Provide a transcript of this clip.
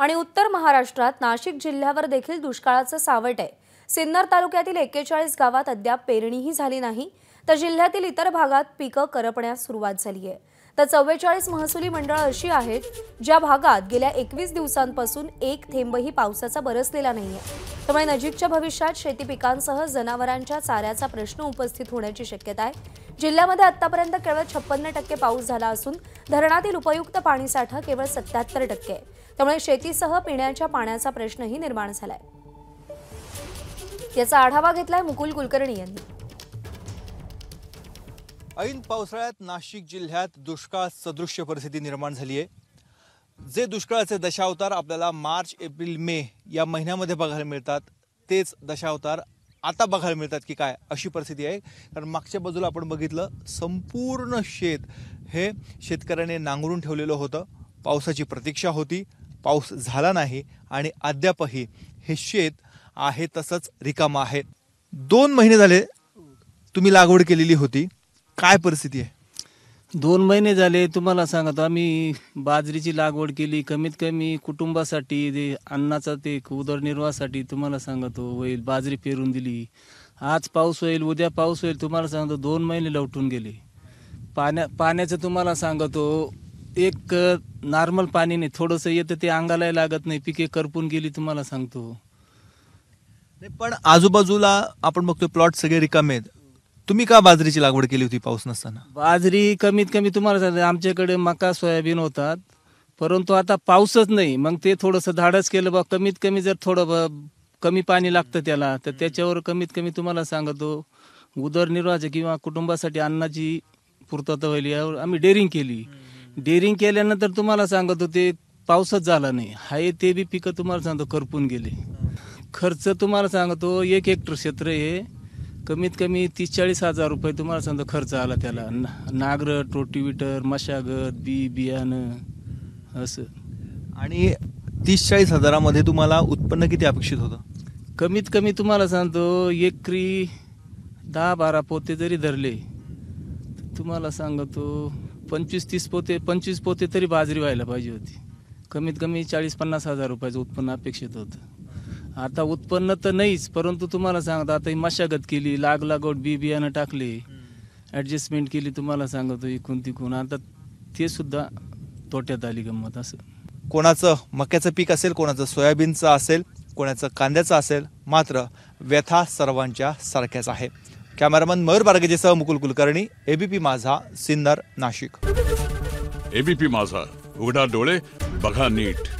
आणि उत्तर महाराष्ट्रात नाशिक जिल्ह्यावर देखील दुष्काळाचं सावट आहे सिन्नर तालुक्यातील एक्केचाळीस गावात अद्याप पेरणीही झाली नाही तर जिल्ह्यातील इतर भागात पिकं करपण्यास सुरुवात झाली आहे तर चव्वेचाळीस महसुली मंडळं अशी आहेत ज्या भागात गेल्या एकवीस दिवसांपासून एक थेंबही पावसाचा बरसलेला नाहीये त्यामुळे नजीकच्या भविष्यात शेती पिकांसह जनावरांच्या चाऱ्याचा प्रश्न उपस्थित होण्याची शक्यता आहे जिल्ह्यामध्ये आतापर्यंत केवळ छप्पन्न टक्के पाऊस झाला असून धरणातील उपयुक्त पाणीसाठा केवळ सत्याहत्तर टक्के आहे त्यामुळे शेतीसह पिण्याच्या पाण्याचा प्रश्नही निर्माण झालाय याचा आढावा घेतलाय मुकुल कुलकर्णी यांनी ऐन पावसाळ्यात नाशिक जिल्ह्यात दुष्काळ सदृश्य परिस्थिती निर्माण झाली आहे जे दुष्काळाचे दशावतार आपल्याला मार्च एप्रिल मे या महिन्यामध्ये बघायला मिळतात तेच दशावतार आता बघायला मिळतात की काय अशी परिस्थिती आहे कारण मागच्या बाजूला आपण बघितलं संपूर्ण शेत हे शेतकऱ्याने नांगरून ठेवलेलं होतं पावसाची प्रतीक्षा होती पाऊस झाला नाही आणि अद्यापही हे शेत आहे तसंच रिकामा आहे दोन महिने झाले तुम्ही लागवड केलेली होती काय परिस्थिती आहे दोन महिने झाले तुम्हाला सांगत आम्ही बाजरीची लागवड केली कमीत कमी कुटुंबासाठी ते अन्नाचा ते उदरनिर्वाहासाठी तुम्हाला सांगतो होईल बाजरी पेरून दिली आज पाऊस होईल उद्या पाऊस होईल तुम्हाला सांगतो दोन महिने लवटून गेले पाण्या पाण्याचं तुम्हाला सांगतो एक नॉर्मल पाणी नाही थोडंसं येतं ते अंगालाही लागत नाही पिके करपून गेली तुम्हाला सांगतो पण आजूबाजूला आपण बघतो प्लॉट सगळे रिकामे आहेत तुम्ही का बाजरीची लागवड केली होती पाऊस नसताना बाजरी कमीत कमी तुम्हाला सांगते आमच्याकडे मका सोयाबीन होतात परंतु आता पाऊसच नाही मग ते थोडंसं धाडस केलं बा कमीत कमी जर थोडं कमी पाणी लागतं त्याला तर त्याच्यावर कमीत कमी तुम्हाला सांगतो उदरनिर्वाह किंवा कुटुंबासाठी अन्नाची पूर्तता होईल यावर आम्ही डेअरिंग केली डेअरिंग केल्यानंतर तुम्हाला सांगतो ते पाऊसच झाला नाही हाय ते बी पिकं तुम्हाला सांगतो करपून गेले खर्च तुम्हाला सांगतो एक हेक्टर क्षेत्र हे कमीत कमी तीस चाळीस हजार रुपये तुम्हाला समजा खर्च आला त्याला ना- टोटी विटर मशागत बी बियाणं असं आणि तीस चाळीस हजारामध्ये तुम्हाला उत्पन्न किती अपेक्षित होतं कमीत कमी तुम्हाला सांगतो एकरी दहा बारा पोते जरी धरले तुम्हाला सांगतो पंचवीस तीस पोते पंचवीस पोते तरी बाजरी व्हायला पाहिजे होती कमीत कमी चाळीस पन्नास हजार रुपयाचं उत्पन्न अपेक्षित होतं आता उत्पन्न तर नाहीच परंतु तुम्हाला सांगतो आता ही मशागत केली लाग लागवड बी बियाणं टाकली ऍडजस्टमेंट केली तुम्हाला सांगतो इकून तिकून आता ते सुद्धा तोट्यात आली गंमत असं कोणाचं मक्याचं पीक असेल कोणाचं सोयाबीनचं असेल कोणाचं कांद्याचं असेल मात्र व्यथा सर्वांच्या सारख्याच आहे कॅमेरामन मयूर बारगेजेसह मुकुल कुलकर्णी एबीपी माझा सिन्नर नाशिक एबीपी माझा उघडा डोळे बघा नीट